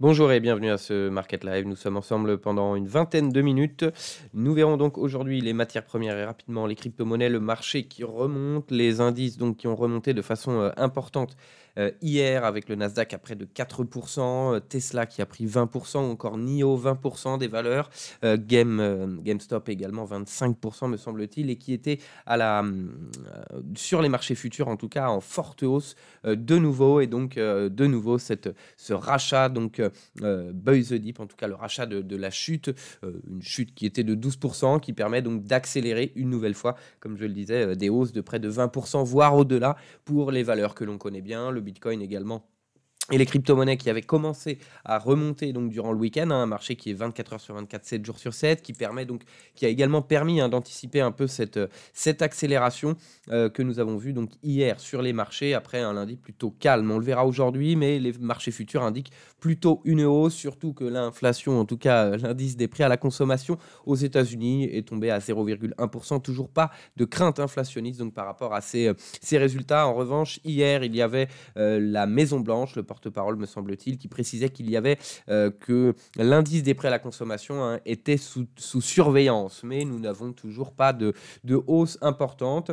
Bonjour et bienvenue à ce Market Live. Nous sommes ensemble pendant une vingtaine de minutes. Nous verrons donc aujourd'hui les matières premières et rapidement les crypto-monnaies, le marché qui remonte, les indices donc qui ont remonté de façon euh, importante euh, hier avec le Nasdaq à près de 4%, euh, Tesla qui a pris 20%, ou encore NIO 20% des valeurs, euh, Game, GameStop également 25% me semble-t-il, et qui était à la, sur les marchés futurs en tout cas en forte hausse de nouveau, et donc de nouveau cette, ce rachat, donc Buy the Deep, en tout cas le rachat de, de la chute, une chute qui était de 12%, qui permet donc d'accélérer une nouvelle fois, comme je le disais, des hausses de près de 20%, voire au-delà pour les valeurs que l'on connaît bien, le Bitcoin également et les crypto-monnaies qui avaient commencé à remonter donc durant le week-end, hein, un marché qui est 24 heures sur 24, 7 jours sur 7, qui permet donc, qui a également permis hein, d'anticiper un peu cette, euh, cette accélération euh, que nous avons vue donc hier sur les marchés après un lundi plutôt calme. On le verra aujourd'hui, mais les marchés futurs indiquent plutôt une hausse, surtout que l'inflation, en tout cas euh, l'indice des prix à la consommation aux États-Unis est tombé à 0,1%. Toujours pas de crainte inflationniste donc par rapport à ces, ces résultats. En revanche, hier il y avait la Maison Blanche, le porte-parole, me semble-t-il, qui précisait qu'il y avait euh, que l'indice des prêts à la consommation hein, était sous, sous, surveillance, mais nous n'avons toujours pas de, de hausse importante.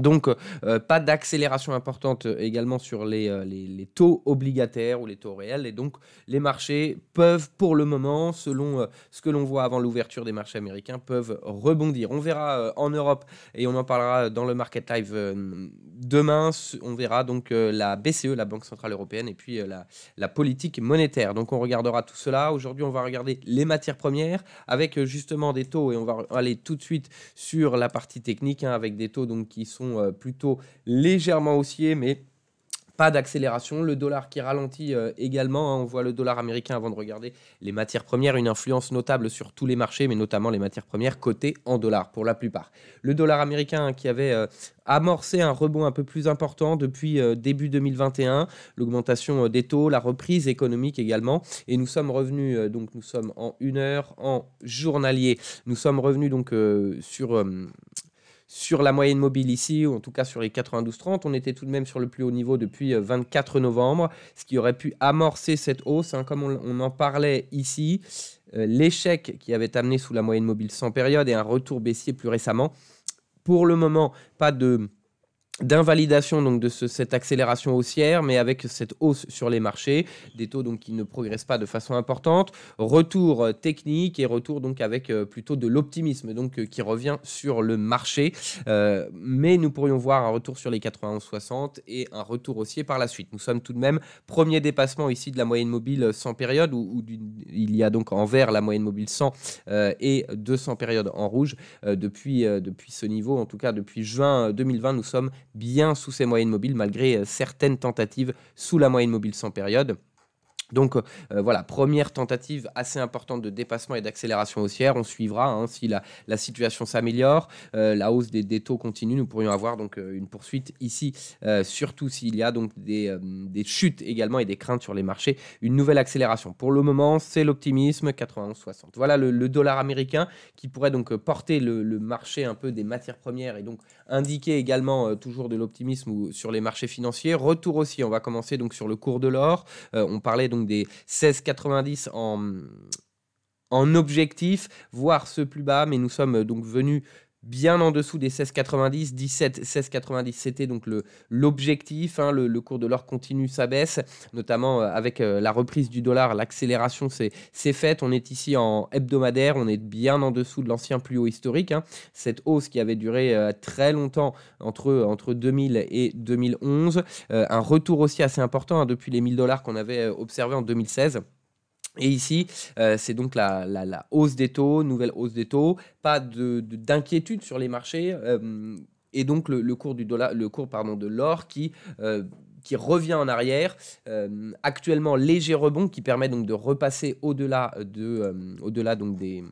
Donc, euh, euh, pas d'accélération importante euh, également sur les, les, taux obligataires ou les taux réels. Et donc, les marchés peuvent, pour le moment, selon ce que l'on voit avant l'ouverture des marchés américains, peuvent rebondir. On verra en Europe, et on en parlera dans le Market Live demain, on verra donc la BCE, la Banque Centrale Européenne, et puis la, la, politique monétaire. Donc, on regardera tout cela. Aujourd'hui, on va regarder les matières premières avec justement des taux, et on va aller tout de suite sur la partie technique, hein, avec des taux donc, qui sont euh, plutôt légèrement haussier, mais pas d'accélération, le dollar qui ralentit euh, également, hein. on voit le dollar américain avant de regarder les matières premières, une influence notable sur tous les marchés, mais notamment les matières premières cotées en dollars pour la plupart. Le dollar américain hein, qui avait euh, amorcé un rebond un peu plus important depuis début 2021, l'augmentation des taux, la reprise économique également, et nous sommes revenus, donc nous sommes en une heure, en journalier, nous sommes revenus donc sur sur la moyenne mobile ici, ou en tout cas sur les 30 On était tout de même sur le plus haut niveau depuis 24 euh, novembre, ce qui aurait pu amorcer cette hausse, hein. comme on, en parlait ici. Euh, l'échec qui avait amené sous la moyenne mobile sans période et un retour baissier plus récemment. Pour le moment, pas de d'invalidation donc de cette accélération haussière, mais avec cette hausse sur les marchés, des taux donc qui ne progressent pas de façon importante, retour euh, technique et retour donc avec euh, plutôt de l'optimisme donc euh, qui revient sur le marché, mais nous pourrions voir un retour sur les 91,60 et un retour haussier par la suite. Nous sommes tout de même premier dépassement ici de la moyenne mobile 100 périodes où, il y a donc en vert la moyenne mobile 100 et 200 périodes en rouge depuis depuis ce niveau, en tout cas depuis juin 2020, nous sommes bien sous ses moyennes mobiles, malgré euh, certaines tentatives sous la moyenne mobile sans période. Donc euh, euh, voilà, première tentative assez importante de dépassement et d'accélération haussière. On suivra hein, si la, situation s'améliore. la hausse des, taux continue. Nous pourrions avoir donc une poursuite ici, surtout s'il y a donc des, des, chutes également et des craintes sur les marchés. Une nouvelle accélération. Pour le moment, c'est l'optimisme 60. Voilà le, dollar américain qui pourrait donc porter le, le marché un peu des matières premières et donc Indiquer également euh, toujours de l'optimisme sur les marchés financiers. Retour aussi, on va commencer donc sur le cours de l'or. Euh, on parlait donc des 16,90 en en objectif, voire ce plus bas, mais nous sommes donc venus bien en dessous des 16,90, 17, 16,90, c'était donc l'objectif. Hein, le, hein, le, cours de l'or continue sa baisse, notamment euh, avec euh, la reprise du dollar, l'accélération s'est faite. On est ici en hebdomadaire, on est bien en dessous de l'ancien plus haut historique. Hein. Cette hausse qui avait duré euh, très longtemps entre, entre 2000 et 2011, un retour aussi assez important hein, depuis les 1000 dollars qu'on avait observé en 2016. Et ici, euh, c'est donc la, hausse des taux, nouvelle hausse des taux, pas d'inquiétude sur les marchés, euh, et donc le, cours du dollar, le cours pardon de l'or qui euh, qui revient en arrière. actuellement, léger rebond qui permet donc de repasser au-delà de, au-delà donc des,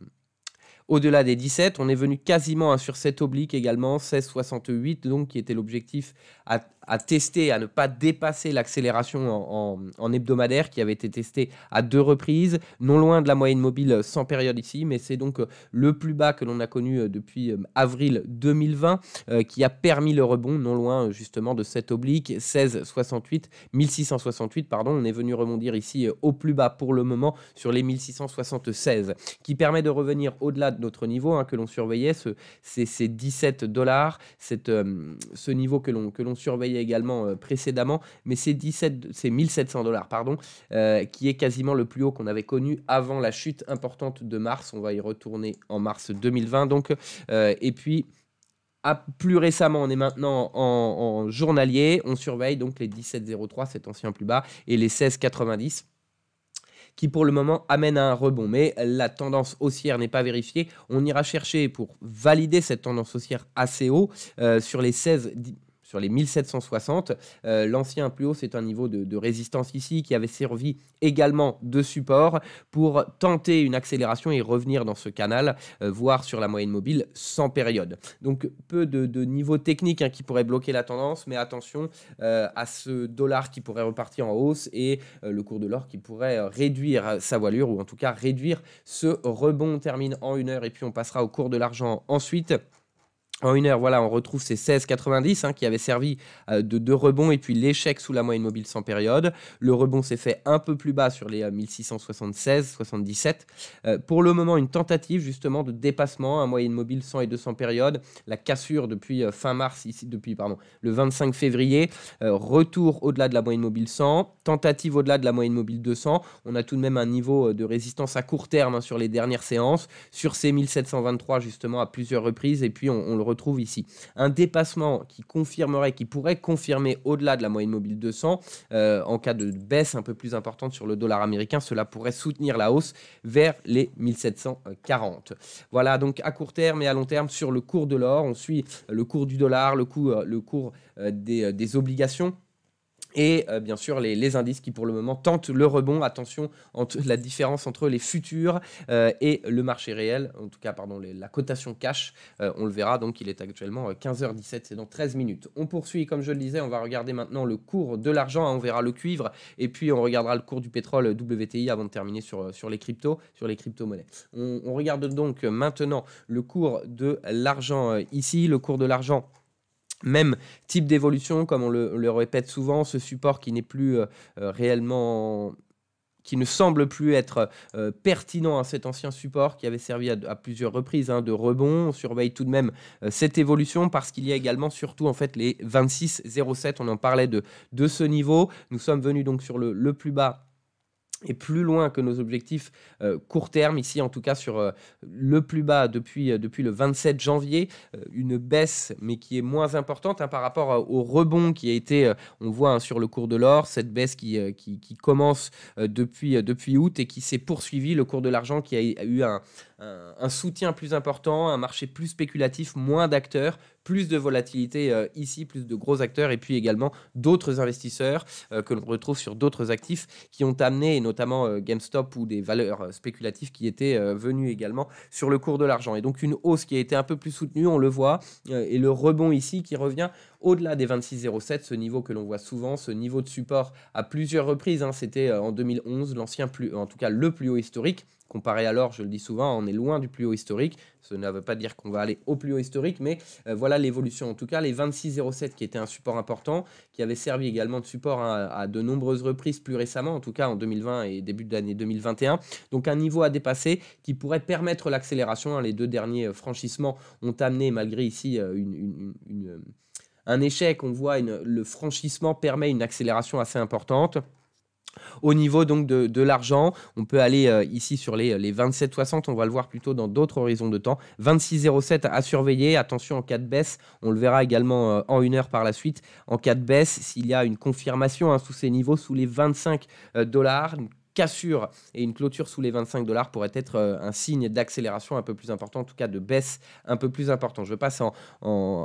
au-delà des 17, on est venu quasiment sur cette oblique également, 16,68, donc qui était l'objectif à, à tester, à ne pas dépasser l'accélération en, hebdomadaire qui avait été testée à deux reprises, non loin de la moyenne mobile sans période ici, mais c'est donc euh, le plus bas que l'on a connu euh, depuis euh, avril 2020 qui a permis le rebond, non loin justement de cette oblique 1668, 1668, pardon, on est venu rebondir ici au plus bas pour le moment sur les 1676, qui permet de revenir au-delà de notre niveau hein, que l'on surveillait, c'est ces, 17 dollars, cette ce niveau que l'on surveillait également euh, précédemment, mais c'est 1700 dollars, pardon, euh, qui est quasiment le plus haut qu'on avait connu avant la chute importante de mars. On va y retourner en mars 2020, donc. Euh, et puis plus récemment, on est maintenant en, journalier. On surveille donc les 17,03, cet ancien plus bas, et les 16,90 qui pour le moment amène à un rebond. Mais la tendance haussière n'est pas vérifiée. On ira chercher pour valider cette tendance haussière assez haut sur les 16, sur les 1760. Euh, l'ancien plus haut, c'est un niveau de, résistance ici qui avait servi également de support pour tenter une accélération et revenir dans ce canal, euh, voire sur la moyenne mobile sans période. Donc peu de, niveaux techniques hein, qui pourraient bloquer la tendance, mais attention euh, à ce dollar qui pourrait repartir en hausse et le cours de l'or qui pourrait réduire sa voilure ou en tout cas réduire ce rebond. termine en une heure et puis on passera au cours de l'argent ensuite. En une heure, voilà, on retrouve ces 16,90 hein, qui avaient servi euh, de rebond et puis l'échec sous la moyenne mobile 100 période. Le rebond s'est fait un peu plus bas sur les 1676-77. Euh, euh, pour le moment, une tentative justement de dépassement, à moyenne mobile 100 et 200 période. La cassure depuis fin mars, ici, depuis pardon, le 25 février. retour au-delà de la moyenne mobile 100, tentative au-delà de la moyenne mobile 200. On a tout de même un niveau de résistance à court terme hein, sur les dernières séances, sur ces 1723 justement à plusieurs reprises et puis on, on le retrouve ici. Un dépassement qui confirmerait, qui pourrait confirmer au-delà de la moyenne mobile 200, euh, en cas de baisse un peu plus importante sur le dollar américain, cela pourrait soutenir la hausse vers les 1740. Voilà, donc à court terme et à long terme, sur le cours de l'or, on suit le cours du dollar, le, le cours euh, des, euh, des obligations et euh, bien sûr les, indices qui pour le moment tentent le rebond. Attention, entre, la différence entre les futurs euh, et le marché réel, en tout cas pardon, la cotation cash, euh, on le verra, donc il est actuellement 15h17, c'est dans 13 minutes. On poursuit, comme je le disais, on va regarder maintenant le cours de l'argent, hein. on verra le cuivre, et puis on regardera le cours du pétrole WTI avant de terminer sur, sur les cryptos, sur les crypto-monnaies. on regarde donc maintenant le cours de l'argent ici, le cours de l'argent même type d'évolution, comme on le, répète souvent, ce support qui n'est plus euh, euh, réellement qui ne semble plus être euh, pertinent à cet ancien support qui avait servi à, plusieurs reprises hein, de rebond. On surveille tout de même cette évolution parce qu'il y a également surtout en fait les 26,07. On en parlait de, de ce niveau. Nous sommes venus donc sur le, le plus bas et plus loin que nos objectifs euh, court terme, ici en tout cas sur euh, le plus bas depuis, euh, depuis le 27 janvier, une baisse mais qui est moins importante hein, par rapport au rebond qui a été, on voit hein, sur le cours de l'or, cette baisse qui, qui, commence depuis, depuis août et qui s'est poursuivie, le cours de l'argent qui a, eu un soutien plus important, un marché plus spéculatif, moins d'acteurs, plus de volatilité euh, ici, plus de gros acteurs et puis également d'autres investisseurs euh, que l'on retrouve sur d'autres actifs qui ont amené, notamment euh, GameStop ou des valeurs spéculatives qui étaient venues également sur le cours de l'argent. Et donc une hausse qui a été un peu plus soutenue, on le voit, et le rebond ici qui revient au-delà des 26,07, ce niveau que l'on voit souvent, ce niveau de support à plusieurs reprises. Hein. C'était euh, en 2011 l'ancien plus, en tout cas le plus haut historique. Comparé à l'or, je le dis souvent, on est loin du plus haut historique. Ce ne veut pas dire qu'on va aller au plus haut historique, mais euh, voilà l'évolution. En tout cas, les 26,07 qui étaient un support important, qui avaient servi également de support à de nombreuses reprises plus récemment, en tout cas en 2020 et début d'année 2021. Donc un niveau à dépasser qui pourrait permettre l'accélération. Hein. les deux derniers euh, franchissements ont amené, malgré ici une un échec, on voit le franchissement permet une accélération assez importante. Au niveau donc de, l'argent, on peut aller euh, ici sur les, 27,60, on va le voir plutôt dans d'autres horizons de temps. 26,07 à surveiller, attention en cas de baisse, on le verra également euh, en une heure par la suite. En cas de baisse, s'il y a une confirmation hein, sous ces niveaux, sous les 25 euh, dollars, cassure et une clôture sous les 25 dollars pourrait être euh, un signe d'accélération un peu plus important, en tout cas de baisse un peu plus important. Je passe en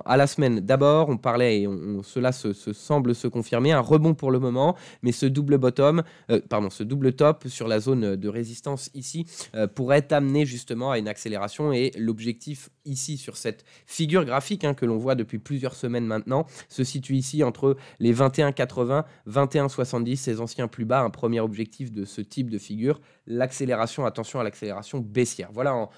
à la semaine d'abord, on parlait et cela se, semble se confirmer, un rebond pour le moment, mais ce double bottom, euh, pardon, ce double top sur la zone de résistance ici euh, pourrait amener justement à une accélération et l'objectif ici sur cette figure graphique hein, que l'on voit depuis plusieurs semaines maintenant se situe ici entre les 21,80, 21,70, ces anciens plus bas, un premier objectif de ce type de figure, l'accélération, attention à l'accélération baissière. Voilà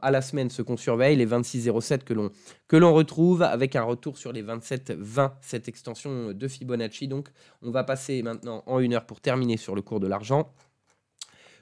à la semaine ce qu'on surveille, les 26,07 que l'on, que l'on retrouve avec un retour sur les 27,20, cette extension de Fibonacci. Donc on va passer maintenant en une heure pour terminer sur le cours de l'argent.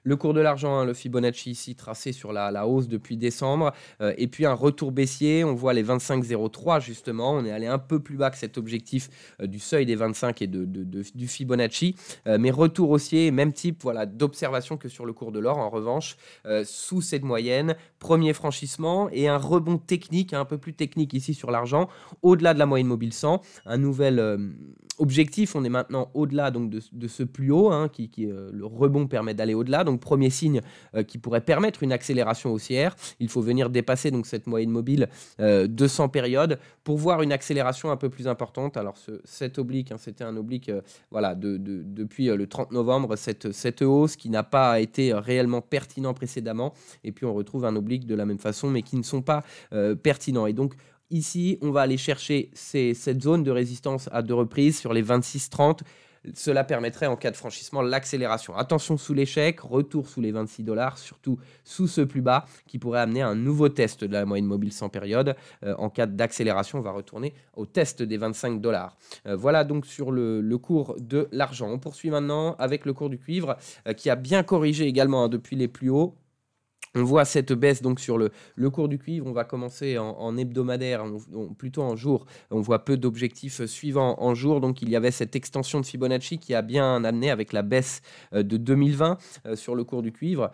Le cours de l'argent, hein, le Fibonacci ici tracé sur la, hausse depuis décembre. Euh, et puis un retour baissier, on voit les 25,03 justement. On est allé un peu plus bas que cet objectif euh, du seuil des 25 et de, du Fibonacci. Euh, mais retour haussier, même type voilà, d'observation que sur le cours de l'or. En revanche, sous cette moyenne, premier franchissement et un rebond technique, hein, un peu plus technique ici sur l'argent, au-delà de la moyenne mobile 100. Un nouvel objectif, on est maintenant au-delà donc de, ce plus haut, hein, qui, euh, le rebond permet d'aller au-delà. Donc premier signe euh, qui pourrait permettre une accélération haussière. Il faut venir dépasser donc cette moyenne mobile 200 euh, périodes pour voir une accélération un peu plus importante. Alors cet oblique, hein, c'était un oblique voilà depuis le 30 novembre cette, cette hausse qui n'a pas été réellement pertinent précédemment. Et puis on retrouve un oblique de la même façon, mais qui ne sont pas pertinents. Et donc Ici, on va aller chercher cette zone de résistance à deux reprises sur les 26-30. Cela permettrait en cas de franchissement l'accélération. Attention sous l'échec, retour sous les 26 dollars, surtout sous ce plus bas qui pourrait amener un nouveau test de la moyenne mobile sans période. Euh, en cas d'accélération, on va retourner au test des 25 dollars. Euh, voilà donc sur le, cours de l'argent. On poursuit maintenant avec le cours du cuivre euh, qui a bien corrigé également hein, depuis les plus hauts. On voit cette baisse donc sur le, cours du cuivre. On va commencer en, hebdomadaire, plutôt en jour. On voit peu d'objectifs suivants en jour. Donc il y avait cette extension de Fibonacci qui a bien amené avec la baisse euh, de 2020 euh, sur le cours du cuivre.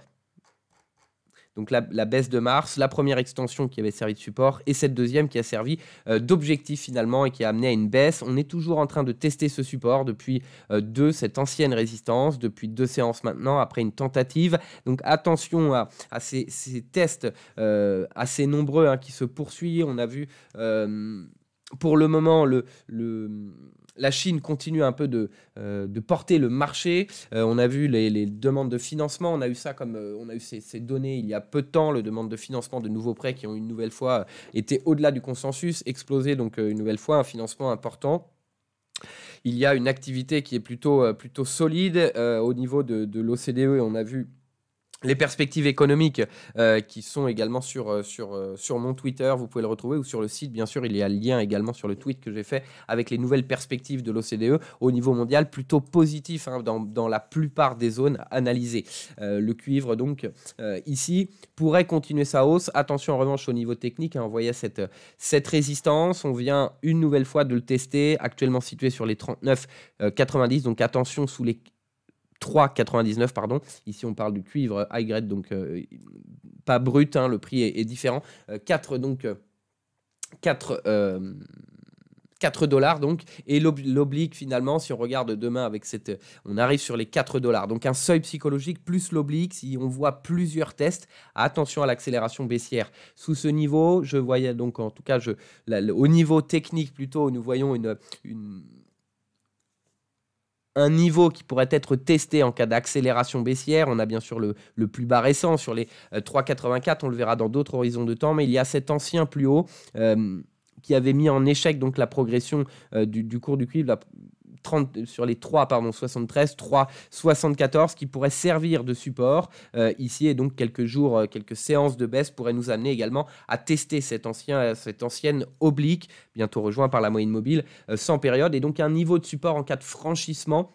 Donc la, baisse de Mars, la première extension qui avait servi de support et cette deuxième qui a servi euh, d'objectif finalement et qui a amené à une baisse. On est toujours en train de tester ce support depuis euh, deux, cette ancienne résistance, depuis deux séances maintenant, après une tentative. Donc attention à, ces, tests euh, assez nombreux hein, qui se poursuivent. On a vu pour le moment le, le la Chine continue un peu de, euh, de porter le marché. Euh, on a vu les, demandes de financement. On a eu ça comme euh, on a eu ces, données il y a peu de temps. Le demande de financement de nouveaux prêts qui ont une nouvelle fois été au-delà du consensus, explosé donc une nouvelle fois un financement important il y a une activité qui est plutôt, plutôt solide au niveau de, de l'OCDE. On a vu les perspectives économiques euh, qui sont également sur, euh, sur, euh, sur mon Twitter, vous pouvez le retrouver, ou sur le site, bien sûr, il y a le lien également sur le tweet que j'ai fait avec les nouvelles perspectives de l'OCDE au niveau mondial, plutôt positif hein, dans, la plupart des zones analysées. le cuivre, donc, ici, pourrait continuer sa hausse. Attention en revanche au niveau technique, hein, on voyait cette, cette résistance, on vient une nouvelle fois de le tester, actuellement situé sur les 39,90, donc attention sous les 3,99 pardon. Ici on parle du cuivre high grade donc euh, pas brut, hein, le prix est, différent. 4 euh, donc 4 euh, 4 dollars donc et l'oblique finalement si on regarde demain avec cette on arrive sur les 4 dollars donc un seuil psychologique plus l'oblique si on voit plusieurs tests attention à l'accélération baissière sous ce niveau je voyais donc en tout cas je, au niveau technique plutôt nous voyons une un niveau qui pourrait être testé en cas d'accélération baissière. On a bien sûr le, plus bas récent sur les 3,84, euh, on le verra dans d'autres horizons de temps, mais il y a cet ancien plus haut. Euh, qui avait mis en échec donc la progression euh, du, cours du cuivre, sur les 3, pardon, 73, 3, 74 qui pourraient servir de support euh, ici. Et donc, quelques jours, euh, quelques séances de baisse pourraient nous amener également à tester cette, ancien, euh, cette ancienne oblique, bientôt rejoint par la moyenne mobile, sans période. Et donc, un niveau de support en cas de franchissement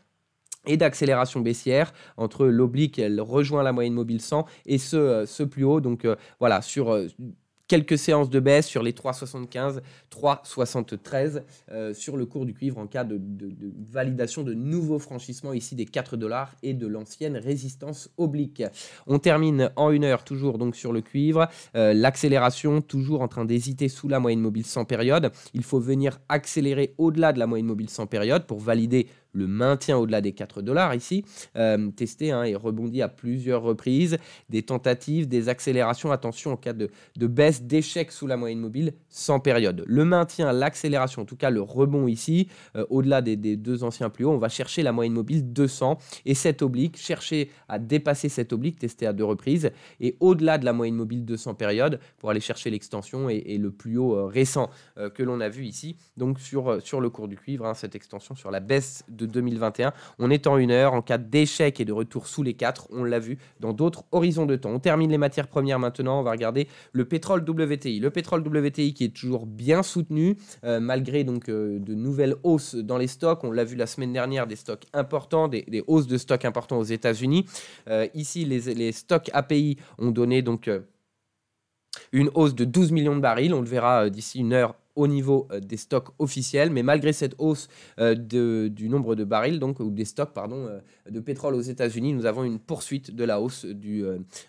et d'accélération baissière entre l'oblique, elle rejoint la moyenne mobile 100 et ce, ce plus haut. Donc voilà, sur quelques séances de baisse sur les 3,75, 3,73 euh, sur le cours du cuivre en cas de, validation de nouveaux franchissements ici des 4 dollars et de l'ancienne résistance oblique. On termine en une heure toujours donc sur le cuivre. Euh, l'accélération toujours en train d'hésiter sous la moyenne mobile sans période. Il faut venir accélérer au-delà de la moyenne mobile sans période pour valider le maintien au-delà des 4 dollars ici, euh, testé hein, et rebondi à plusieurs reprises, des tentatives, des accélérations, attention au cas de, de baisse, d'échec sous la moyenne mobile sans période. Le maintien, l'accélération, en tout cas le rebond ici, euh, au-delà des, deux anciens plus hauts, on va chercher la moyenne mobile 200 et cette oblique, chercher à dépasser cette oblique testée à deux reprises et au-delà de la moyenne mobile 200 période pour aller chercher l'extension et, le plus haut euh, récent que l'on a vu ici, donc sur, sur le cours du cuivre, hein, cette extension sur la baisse de 2021. On est en une heure. En cas d'échec et de retour sous les quatre, on l'a vu dans d'autres horizons de temps. On termine les matières premières maintenant. On va regarder le pétrole WTI. Le pétrole WTI qui est toujours bien soutenu euh, malgré donc euh, de nouvelles hausses dans les stocks. On l'a vu la semaine dernière, des stocks importants, des, hausses de stocks importants aux États-Unis. Euh, ici, les, les, stocks API ont donné donc une hausse de 12 millions de barils. On le verra d'ici une heure au niveau euh, des stocks officiels. Mais malgré cette hausse euh, du nombre de barils, donc, ou des stocks pardon, euh, de pétrole aux États-Unis, nous avons une poursuite de la hausse du,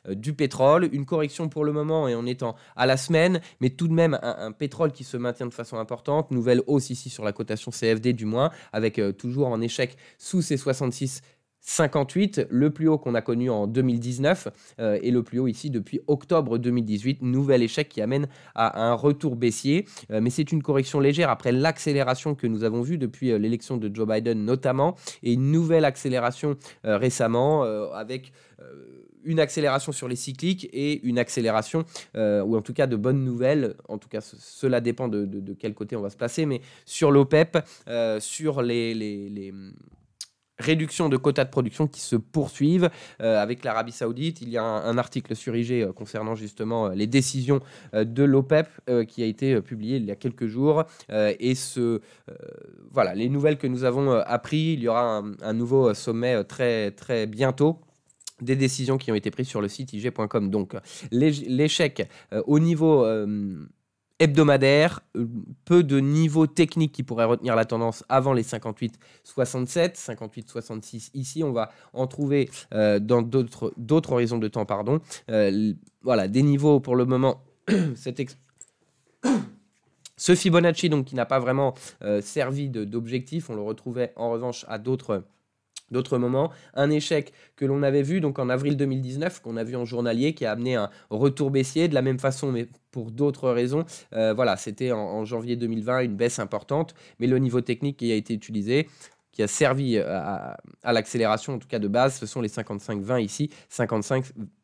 du pétrole. Une correction pour le moment et en étant à la semaine, mais tout de même un, pétrole qui se maintient de façon importante. Nouvelle hausse ici sur la cotation CFD du moins, avec toujours en échec sous ces 66 58, le plus haut qu'on a connu en 2019 euh, et le plus haut ici depuis octobre 2018. Nouvel échec qui amène à un retour baissier, euh, mais c'est une correction légère après l'accélération que nous avons vue depuis euh, l'élection de Joe Biden notamment et une nouvelle accélération récemment avec une accélération sur les cycliques et une accélération, ou en tout cas de bonnes nouvelles, en tout cas cela dépend de, quel côté on va se placer, mais sur l'OPEP, e sur les Réduction de quotas de production qui se poursuivent euh, avec l'Arabie Saoudite. Il y a un, article sur IG euh, concernant justement euh, les décisions de l'OPEP qui a été publié il y a quelques jours. et ce, voilà, les nouvelles que nous avons apprises, il y aura un, nouveau sommet très, très bientôt des décisions qui ont été prises sur le site ig.com. Donc l'échec au niveau hebdomadaire, euh, peu de niveaux techniques qui pourraient retenir la tendance avant les 58-67, 58-66 ici, on va en trouver euh, dans d'autres horizons de temps, pardon. Euh, voilà, des niveaux pour le moment, ce Fibonacci donc qui n'a pas vraiment servi d'objectif, on le retrouvait en revanche à d'autres D'autres moments, un échec que l'on avait vu donc en avril 2019, qu'on a vu en journalier, qui a amené un retour baissier de la même façon, mais pour d'autres raisons. Euh, voilà, c'était en, en, janvier 2020 une baisse importante, mais le niveau technique qui a été utilisé, qui a servi euh, à, l'accélération, en tout cas de base, ce sont les 55-20 ici,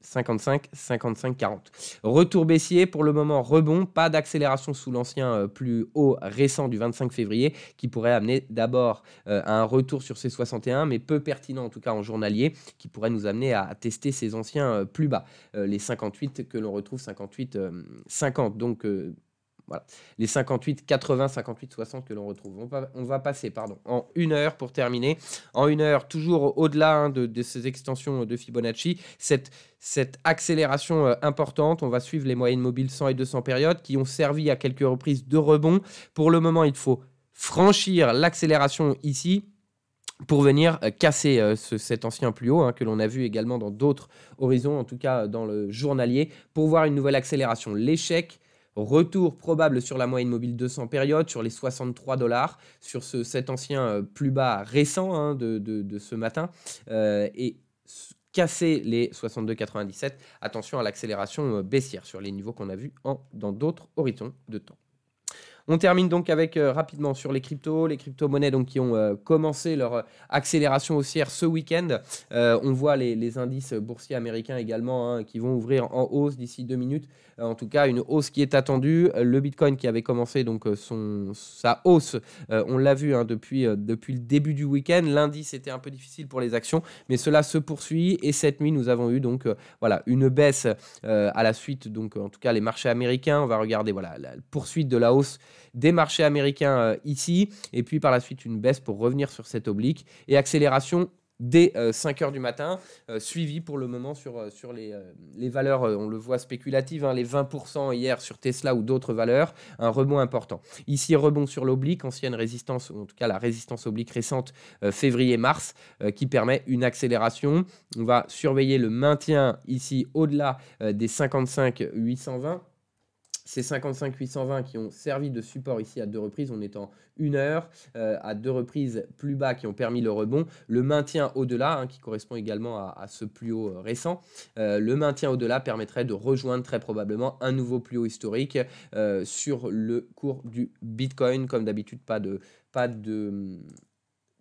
55-55-55-40. Retour baissier, pour le moment rebond, pas d'accélération sous l'ancien euh, plus haut récent du 25 février, qui pourrait amener d'abord à euh, un retour sur ces 61, mais peu pertinent en tout cas en journalier, qui pourrait nous amener à tester ces anciens plus bas, les 58 que l'on retrouve, 58-50. Donc voilà. Les 58, 80, 58, 60 que l'on retrouve. On va, passer pardon, en une heure pour terminer. En une heure, toujours au-delà hein, de, ces extensions de Fibonacci, cette, accélération euh, importante. On va suivre les moyennes mobiles 100 et 200 périodes qui ont servi à quelques reprises de rebond. Pour le moment, il faut franchir l'accélération ici pour venir euh, casser euh, cet ancien plus haut hein, que l'on a vu également dans d'autres horizons, en tout cas dans le journalier, pour voir une nouvelle accélération. L'échec Retour probable sur la moyenne mobile 200 périodes, sur les 63 dollars, sur ce, cet ancien euh, plus bas récent hein, de, ce matin. Euh, et casser les 62,97. Attention à l'accélération euh, baissière sur les niveaux qu'on a vus en, dans d'autres horizons de temps. On termine donc avec euh, rapidement sur les cryptos, les crypto-monnaies donc, qui ont euh, commencé leur euh, accélération haussière ce week-end. on voit les, indices boursiers américains également hein, qui vont ouvrir en hausse d'ici deux minutes. en tout cas, une hausse qui est attendue. Le Bitcoin qui avait commencé donc, son, sa hausse, on l'a vu hein, depuis, depuis le début du week-end. Lundi, c'était un peu difficile pour les actions, mais cela se poursuit. Et cette nuit, nous avons eu donc voilà, une baisse à la suite, donc en tout cas les marchés américains. On va regarder voilà, la poursuite de la hausse des marchés américains euh, ici, et puis par la suite une baisse pour revenir sur cette oblique, et accélération dès 5 euh, heures du matin, euh, suivie suivi pour le moment sur, sur les, valeurs, on le voit spéculatives, hein, les 20% hier sur Tesla ou d'autres valeurs, un rebond important. Ici, rebond sur l'oblique, ancienne résistance, en tout cas la résistance oblique récente, février-mars, qui permet une accélération. On va surveiller le maintien ici au-delà des 55 820 ces 55,820 qui ont servi de support ici à deux reprises, on est en une heure, euh, à deux reprises plus bas qui ont permis le rebond, le maintien au-delà, hein, qui correspond également à, ce plus haut euh, récent, euh, le maintien au-delà permettrait de rejoindre très probablement un nouveau plus haut historique sur le cours du Bitcoin. Comme d'habitude, pas de, pas de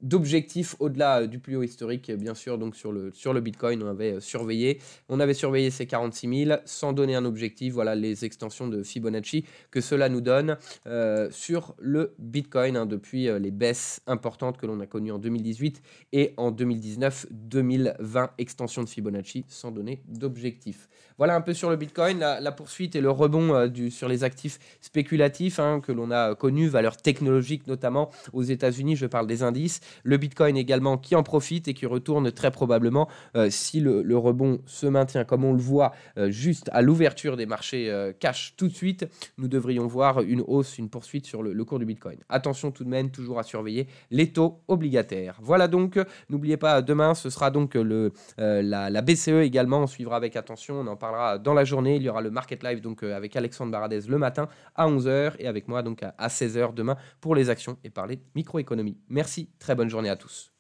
d'objectifs au-delà euh, du plus haut historique, bien sûr, donc sur le, sur le Bitcoin, on avait euh, surveillé, on avait surveillé ces 46 000 sans donner un objectif, voilà les extensions de Fibonacci que cela nous donne euh, sur le Bitcoin hein, depuis les baisses importantes que l'on a connues en 2018 et en 2019-2020, extension de Fibonacci sans donner d'objectif. Voilà un peu sur le Bitcoin, la, poursuite et le rebond du, sur les actifs spéculatifs hein, que l'on a connus, valeurs technologiques notamment aux États-Unis, je parle des indices, le Bitcoin également qui en profite et qui retourne très probablement euh, si le, rebond se maintient comme on le voit euh, juste à l'ouverture des marchés euh, cash tout de suite, nous devrions voir une hausse, une poursuite sur le, cours du Bitcoin. Attention tout de même, toujours à surveiller les taux obligataires. Voilà donc, n'oubliez pas, demain ce sera donc le, la, BCE également, on suivra avec attention, on en parlera dans la journée, il y aura le Market Live donc avec Alexandre Baradez le matin à 11h et avec moi donc à, 16h demain pour les actions et parler de microéconomie. Merci, très bonne journée à tous.